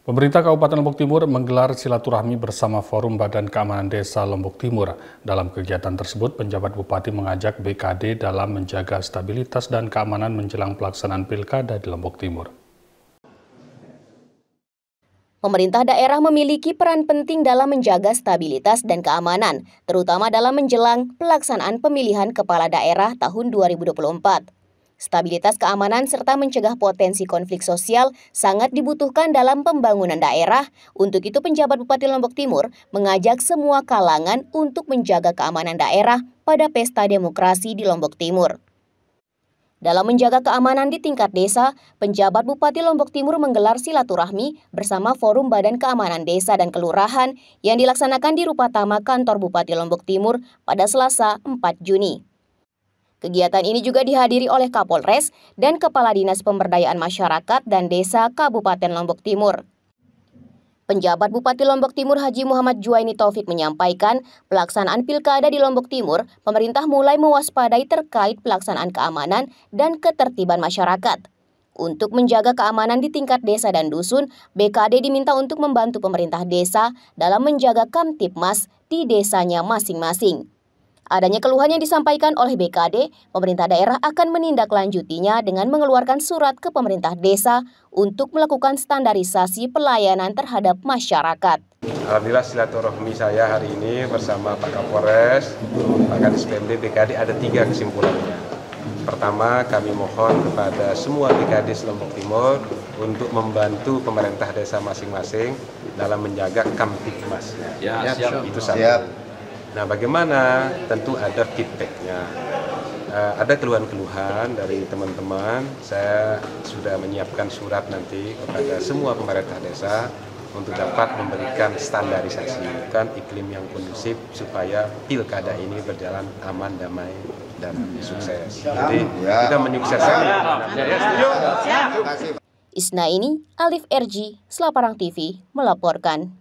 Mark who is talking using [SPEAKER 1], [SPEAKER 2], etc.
[SPEAKER 1] Pemerintah Kabupaten Lombok Timur menggelar silaturahmi bersama Forum Badan Keamanan Desa Lombok Timur. Dalam kegiatan tersebut, penjabat bupati mengajak BKD dalam menjaga stabilitas dan keamanan menjelang pelaksanaan pilkada di Lombok Timur.
[SPEAKER 2] Pemerintah daerah memiliki peran penting dalam menjaga stabilitas dan keamanan, terutama dalam menjelang pelaksanaan pemilihan kepala daerah tahun 2024. Stabilitas keamanan serta mencegah potensi konflik sosial sangat dibutuhkan dalam pembangunan daerah. Untuk itu penjabat Bupati Lombok Timur mengajak semua kalangan untuk menjaga keamanan daerah pada pesta demokrasi di Lombok Timur. Dalam menjaga keamanan di tingkat desa, penjabat Bupati Lombok Timur menggelar silaturahmi bersama Forum Badan Keamanan Desa dan Kelurahan yang dilaksanakan di Rupatama Kantor Bupati Lombok Timur pada Selasa 4 Juni. Kegiatan ini juga dihadiri oleh Kapolres dan Kepala Dinas Pemberdayaan Masyarakat dan Desa Kabupaten Lombok Timur. Penjabat Bupati Lombok Timur Haji Muhammad Juwaini Taufik menyampaikan, pelaksanaan pilkada di Lombok Timur, pemerintah mulai mewaspadai terkait pelaksanaan keamanan dan ketertiban masyarakat. Untuk menjaga keamanan di tingkat desa dan dusun, BKD diminta untuk membantu pemerintah desa dalam menjaga kamtipmas di desanya masing-masing. Adanya keluhan yang disampaikan oleh BKD, pemerintah daerah akan menindaklanjutinya dengan mengeluarkan surat ke pemerintah desa untuk melakukan standarisasi pelayanan terhadap masyarakat.
[SPEAKER 1] Alhamdulillah silaturahmi saya hari ini bersama Pak Kapolres, Pak Kadis PMD, BKD ada tiga kesimpulannya. Pertama, kami mohon kepada semua BKD Lombok Timur untuk membantu pemerintah desa masing-masing dalam menjaga kamtipmas. Ya, ya, siap. Itu satu. Siap. Nah, bagaimana? Tentu ada feedbacknya. Uh, ada keluhan-keluhan dari teman-teman. Saya sudah menyiapkan surat nanti kepada semua pemerintah desa untuk dapat memberikan standarisasi kan iklim yang kondusif supaya pilkada ini berjalan aman damai dan sukses. Jadi ya. kita menyukseskan.
[SPEAKER 2] Ya. Isna ini Alif RG, Selaparang TV melaporkan.